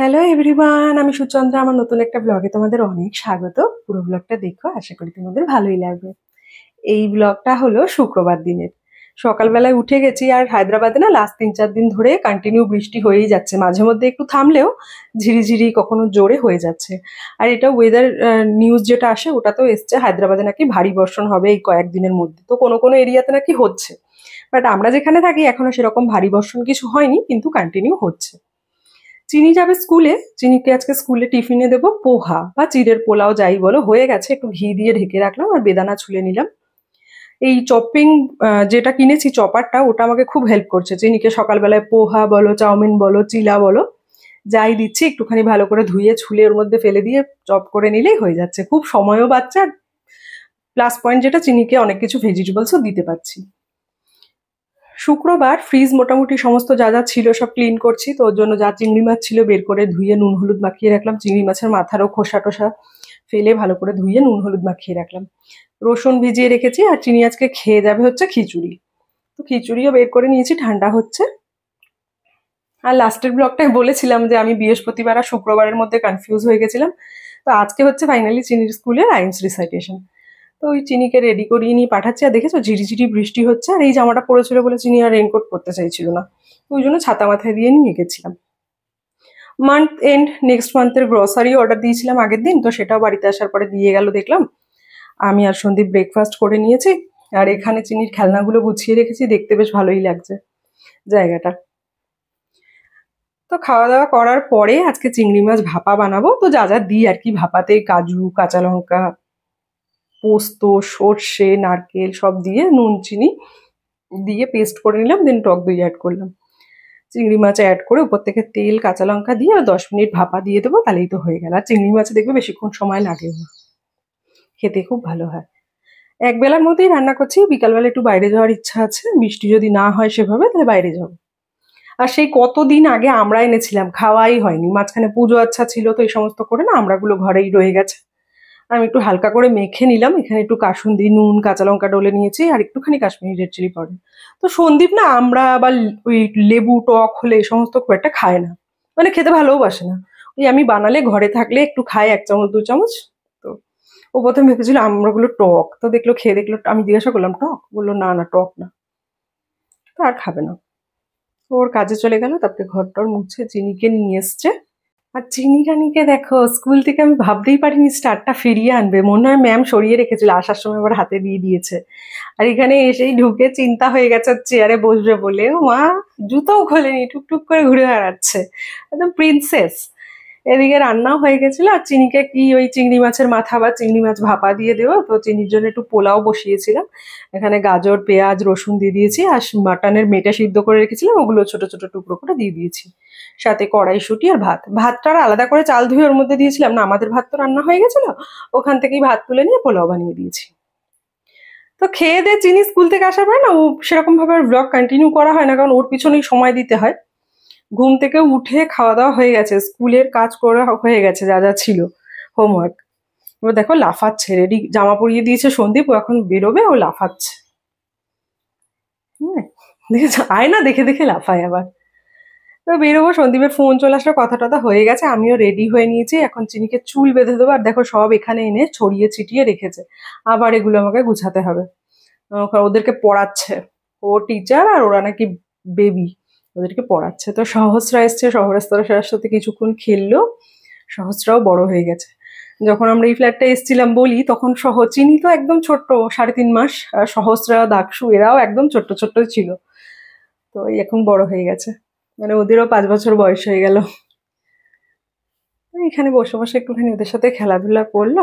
hello everyone আমি সুচন্দ্রা আমার নতুন একটা ব্লগে তোমাদের অনেক স্বাগত পুরো ব্লগটা দেখো আশা করি তোমাদের ভালোই লাগবে এই ব্লগটা হলো শুক্রবার দিনের সকালবেলায় উঠে গেছি আর হায়দ্রাবাদে না লাস্ট তিন চার দিন ধরে কন্টিনিউ বৃষ্টি হয়েই যাচ্ছে মাঝে মধ্যে একটু থামলেও ঝিরিঝিরি কখনো জোরে হয়ে যাচ্ছে আর এটা ওয়েদার নিউজ যেটা আসে ওটা তো এসছে হায়দ্রাবাদে নাকি ভারী বর্ষণ হবে এই কয়েকদিনের মধ্যে তো কোনো কোনো এরিয়াতে নাকি হচ্ছে বাট আমরা যেখানে থাকি এখনো সেরকম ভারী বর্ষণ কিছু হয়নি কিন্তু কন্টিনিউ হচ্ছে চিনি যাবে স্কুলে চিনিকে আজকে স্কুলে টিফিনে দেব পোহা বা চিড়ের পোলাও যাই বলো হয়ে গেছে একটু ঘি দিয়ে ঢেকে রাখলাম আর বেদানা ছুলে নিলাম এই চপিং যেটা কিনেছি চপারটা ওটা আমাকে খুব হেল্প করছে চিনিকে সকালবেলায় পোহা বলো চাউমিন বলো চিলা বলো যাই দিচ্ছি একটুখানি ভালো করে ধুয়ে ছুলে ওর মধ্যে ফেলে দিয়ে চপ করে নিলেই হয়ে যাচ্ছে খুব সময়ও বাচ্চা প্লাস পয়েন্ট যেটা চিনিকে অনেক কিছু ভেজিটেবলসও দিতে পারছি শুক্রবার ফ্রিজ মোটামুটি সমস্ত যা যা ছিল সব ক্লিন করছি তো ওর জন্য যা চিংড়ি মাছ ছিল বের করে ধুয়ে নুন হলুদ মাখিয়ে রাখলাম চিংড়ি মাছের মাথারও খোসা টোসা ফেলে ভালো করে ধুয়ে নুন হলুদ মাখিয়ে রাখলাম রসুন ভিজিয়ে রেখেছি আর চিনি আজকে খেয়ে যাবে হচ্ছে খিচুড়ি তো খিচুড়িও বের করে নিয়েছি ঠান্ডা হচ্ছে আর লাস্টের ব্লগটায় বলেছিলাম যে আমি বৃহস্পতিবার আর শুক্রবারের মধ্যে কনফিউজ হয়ে গেছিলাম তো আজকে হচ্ছে ফাইনালি চিনির স্কুলের আইন্স রিসাইটেশন তো ওই চিনিকে রেডি করিয়ে নিয়ে পাঠাচ্ছি আর দেখেছো ঝিরিঝিরি বৃষ্টি হচ্ছে আর এই জামাটা পড়েছিল বলে চিনি আর রেনকোট পরতে চাইছিল না ওই জন্য ছাতা মাথায় দিয়ে নিয়ে গেছিলাম মান্থ এন্ড নেক্সট মান্থের গ্রসারি অর্ডার দিয়েছিলাম আগের দিন তো সেটাও বাড়িতে আসার পরে দিয়ে গেল দেখলাম আমি আর সন্দীপ ব্রেকফাস্ট করে নিয়েছি আর এখানে চিনির খেলনাগুলো গুছিয়ে রেখেছি দেখতে বেশ ভালোই লাগছে জায়গাটা তো খাওয়া দাওয়া করার পরে আজকে চিংড়ি মাছ ভাপা বানাবো তো যা যা দিই আর কি ভাপাতে কাজু কাঁচা লঙ্কা পোস্ত সর্ষে নারকেল সব দিয়ে নুন চিনি দিয়ে পেস্ট করে নিলাম দেন টক দই অ্যাড করলাম চিংড়ি মাছ অ্যাড করে উপর থেকে তেল কাঁচা লঙ্কা দিয়ে আর দশ মিনিট ভাপা দিয়ে দেবো তাহলেই তো হয়ে গেল আর চিংড়ি মাছে দেখবে বেশিক্ষণ সময় লাগেও না খেতে খুব ভালো হয় এক বেলার মধ্যেই রান্না করছি বিকালবেলা একটু বাইরে যাওয়ার ইচ্ছা আছে বৃষ্টি যদি না হয় সেভাবে তাহলে বাইরে যাব আর সেই কতদিন আগে আমরা এনেছিলাম খাওয়াই হয়নি মাঝখানে পুজো আচ্ছা ছিল তো এই সমস্ত করে না আমরাগুলো ঘরেই রয়ে গেছে আমি একটু হালকা করে মেখে নিলাম এখানে একটু কাসুন্দি নুন কাঁচা লঙ্কা ডলে নিয়েছি আর একটুখানি কাশ্মীরি রেড চিলি পাউডার তো সন্দীপ না আমরা আবার ওই লেবু টক হলে এই সমস্ত খুব একটা খায় না মানে খেতে বাসে না ওই আমি বানালে ঘরে থাকলে একটু খাই এক চামচ দু চামচ তো ও প্রথমে ভেবেছিল আমরাগুলো টক তো দেখলো খেয়ে দেখলো আমি জিজ্ঞাসা করলাম টক বললো না না টক না তো আর খাবে না ওর কাজে চলে গেল তারপরে ঘরটার মুছে চিনিকে নিয়ে এসছে আর চিনি রানীকে দেখো স্কুল থেকে আমি ভাবতেই পারিনি স্টারটা ফিরিয়ে আনবে মনে হয় ম্যাম সরিয়ে রেখেছিল আসার সময় আবার হাতে দিয়ে দিয়েছে আর এখানে এসেই ঢুকে চিন্তা হয়ে গেছে চেয়ারে বসবে বলে মা জুতোও খোলেনি টুকটুক করে ঘুরে বেড়াচ্ছে একদম প্রিন্সেস এদিকে রান্নাও হয়ে গেছিল আর চিনিকে কি ওই চিংড়ি মাছের মাথা বা চিংড়ি মাছ ভাপা দিয়ে দেবো তো চিনির জন্য একটু পোলাও বসিয়েছিলাম এখানে গাজর পেঁয়াজ রসুন দিয়ে দিয়েছি আর মাটনের মেটা সিদ্ধ করে রেখেছিলাম ওগুলো ছোট ছোট টুকরো করে দিয়ে দিয়েছি সাথে কড়াইশুটি আর ভাত ভাতটা আর আলাদা করে চাল ধুয়ে ওর মধ্যে দিয়েছিলাম না আমাদের ভাত তো রান্না হয়ে গেছিল ওখান থেকেই ভাত তুলে নিয়ে পোলাও বানিয়ে দিয়েছি তো খেয়ে দিয়ে চিনি স্কুল থেকে আসার পরে না ও সেরকমভাবে ব্লগ কন্টিনিউ করা হয় না কারণ ওর পিছনেই সময় দিতে হয় ঘুম থেকে উঠে খাওয়া দাওয়া হয়ে গেছে স্কুলের কাজ করে হয়ে গেছে যা যা ছিল হোমওয়ার্ক এবার দেখো লাফাচ্ছে রেডি জামা পরিয়ে দিয়েছে সন্দীপ ও এখন বেরোবে ও লাফাচ্ছে আয় আয়না দেখে দেখে লাফায় আবার তো বেরোবো সন্দীপের ফোন চলে আসলে কথা টথা হয়ে গেছে আমিও রেডি হয়ে নিয়েছি এখন চিনিকে চুল বেঁধে দেবো আর দেখো সব এখানে এনে ছড়িয়ে ছিটিয়ে রেখেছে আবার এগুলো আমাকে গুছাতে হবে ওদেরকে পড়াচ্ছে ও টিচার আর ওরা নাকি বেবি ওদেরকে পড়াচ্ছে তো সহস্রা এসছে সহরাস্তার সাথে কিছুক্ষণ খেললো সহস্রাও বড় হয়ে গেছে যখন আমরা এই ফ্ল্যাটটা এসছিলাম বলি তখন সহ চিনি তো একদম ছোট্ট সাড়ে তিন মাস আর সহস্রা দাকসু এরাও একদম ছোট্ট ছোট্ট ছিল তো এখন বড় হয়ে গেছে মানে ওদেরও পাঁচ বছর বয়স হয়ে গেল এখানে বসে বসে একটুখানি ওদের সাথে খেলাধুলা করলো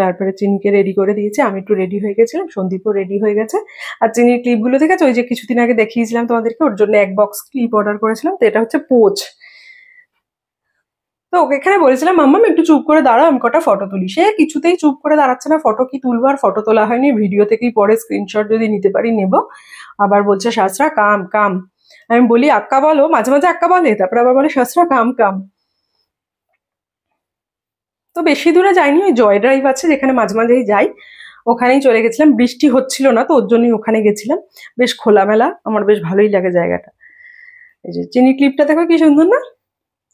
তারপরে চিনিকে রেডি করে দিয়েছি আমি একটু রেডি হয়ে গেছিলাম সন্দীপও রেডি হয়ে গেছে আর চিনির ক্লিপগুলো দেখেছো ওই যে কিছুদিন আগে দেখিয়েছিলাম তোমাদেরকে ওর জন্য এক বক্স ক্লিপ অর্ডার করেছিলাম তো এটা হচ্ছে পোচ তো ওকে এখানে বলেছিলাম মাম্মাম একটু চুপ করে দাঁড়াও আমি কটা ফটো তুলি সে কিছুতেই চুপ করে দাঁড়াচ্ছে না ফটো কি তুলবো আর ফটো তোলা হয়নি ভিডিও থেকেই পরে স্ক্রিনশট যদি নিতে পারি নেব আবার বলছে শাসরা কাম কাম আমি বলি আক্কা বলো মাঝে মাঝে আক্কা বলে তারপর আবার বলে শাসরা কাম কাম তো বেশি দূরে যাইনি ওই জয় ড্রাইভ আছে যেখানে মাঝে মাঝেই যাই ওখানেই চলে গেছিলাম বৃষ্টি হচ্ছিল না তো ওর জন্যই ওখানে গেছিলাম বেশ খোলামেলা আমার বেশ ভালোই লাগে জায়গাটা এই যে চিনি ক্লিপটা দেখো কি সুন্দর না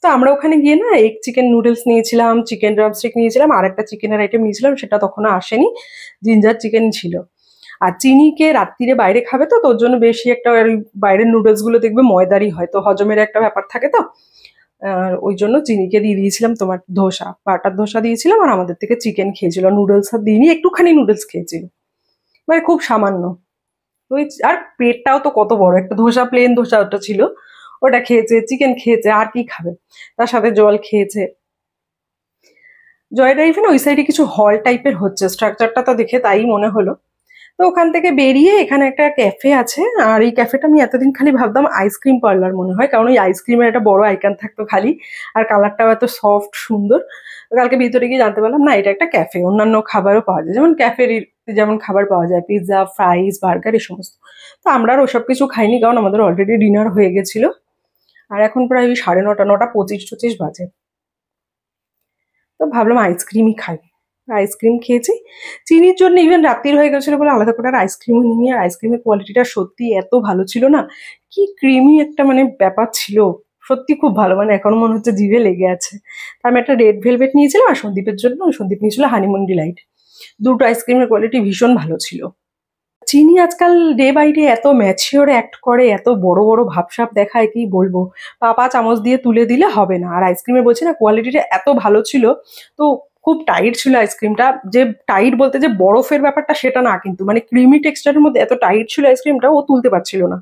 তো আমরা ওখানে গিয়ে না এক চিকেন নুডলস নিয়েছিলাম চিকেন ড্রামস্টিক নিয়েছিলাম আর একটা চিকেনের আইটেম নিয়েছিলাম সেটা তখনও আসেনি জিঞ্জার চিকেন ছিল আর চিনিকে রাত্রিরে বাইরে খাবে তো তোর জন্য বেশি একটা বাইরের নুডলসগুলো দেখবে ময়দারই হয় তো হজমের একটা ব্যাপার থাকে তো আর ওই জন্য চিনিকে দিয়ে দিয়েছিলাম তোমার ধোসা বাটার ধোসা দিয়েছিলাম আর আমাদের থেকে চিকেন খেয়েছিল নুডলস আর দিইনি একটুখানি নুডলস খেয়েছিল মানে খুব সামান্য ওই আর পেটটাও তো কত বড় একটা ধোসা প্লেন ধোসা ওটা ছিল ওটা খেয়েছে চিকেন খেয়েছে আর কি খাবে তার সাথে জল খেয়েছে জয় ড্রাইভে না ওই সাইডে কিছু হল টাইপের হচ্ছে স্ট্রাকচারটা তো দেখে তাই মনে হলো তো ওখান থেকে বেরিয়ে এখানে একটা ক্যাফে আছে আর এই ক্যাফেটা আমি এতদিন খালি ভাবতাম আইসক্রিম পার্লার মনে হয় কারণ ওই আইসক্রিমের একটা বড় আইকান থাকতো খালি আর কালারটাও এত সফট সুন্দর কালকে ভিতরে গিয়ে জানতে পারলাম না এটা একটা ক্যাফে অন্যান্য খাবারও পাওয়া যায় যেমন ক্যাফের যেমন খাবার পাওয়া যায় পিৎজা ফ্রাইস বার্গার এই সমস্ত তো আমরা আর ওসব কিছু খাইনি কারণ আমাদের অলরেডি ডিনার হয়ে গেছিল আর এখন প্রায় ওই সাড়ে নটা নটা পঁচিশ পঁচিশ বাজে তো ভাবলাম আইসক্রিমই খাই আইসক্রিম খেয়েছি চিনির জন্য ইভেন রাত্রির হয়ে গেছিলো বলে আলাদা করে আর আইসক্রিমও নিয়ে আইসক্রিমের কোয়ালিটিটা সত্যি এত ভালো ছিল না কি ক্রিমি একটা মানে ব্যাপার ছিল সত্যি খুব ভালো মানে এখনো মনে হচ্ছে জিভে লেগে আছে তা আমি একটা রেড ভেলভেট নিয়েছিলাম আর সন্দীপের জন্য সন্দীপ নিয়েছিল হানিমুন ডিলাইট দুটো আইসক্রিমের কোয়ালিটি ভীষণ ভালো ছিল চিনি আজকাল ডে বাই ডে এত ম্যাচিওর অ্যাক্ট করে এত বড় বড় ভাবসাপ দেখায় কি বলবো পাপা চামচ দিয়ে তুলে দিলে হবে না আর আইসক্রিমে বলছি না কোয়ালিটিটা এত ভালো ছিল তো খুব টাইট ছিল আইসক্রিমটা যে টাইট বলতে যে বরফের ব্যাপারটা সেটা না কিন্তু মানে ক্রিমি টেক্সচারের মধ্যে এত টাইট ছিল আইসক্রিমটা ও তুলতে পারছিল না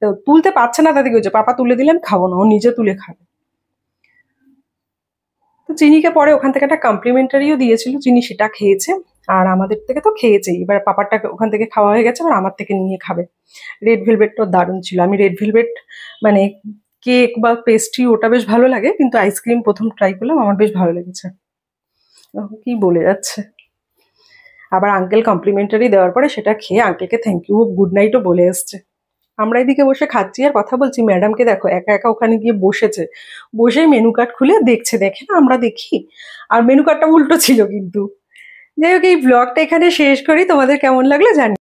তো তুলতে পারছে না তাদেরকে হচ্ছে পাপা তুলে দিলে আমি খাবো না ও নিজে তুলে খাবে তো চিনিকে পরে ওখান থেকে একটা কমপ্লিমেন্টারিও দিয়েছিল চিনি সেটা খেয়েছে আর আমাদের থেকে তো খেয়েছেই এবার পাপারটা ওখান থেকে খাওয়া হয়ে গেছে আর আমার থেকে নিয়ে খাবে রেড ভেলভেটটাও দারুণ ছিল আমি রেড ভেলভেট মানে কেক বা পেস্ট্রি ওটা বেশ ভালো লাগে কিন্তু আইসক্রিম প্রথম ট্রাই করলাম আমার বেশ ভালো লেগেছে কি বলে যাচ্ছে আবার আঙ্কেল কমপ্লিমেন্টারি দেওয়ার পরে সেটা খেয়ে আঙ্কেলকে থ্যাংক ইউ গুড নাইটও বলে এসছে আমরা এদিকে বসে খাচ্ছি আর কথা বলছি ম্যাডামকে দেখো একা একা ওখানে গিয়ে বসেছে বসেই মেনু কার্ড খুলে দেখছে দেখে না আমরা দেখি আর মেনু কার্ডটা উল্টো ছিল কিন্তু যাই হোক এই ব্লগটা এখানে শেষ করি তোমাদের কেমন লাগলো জানি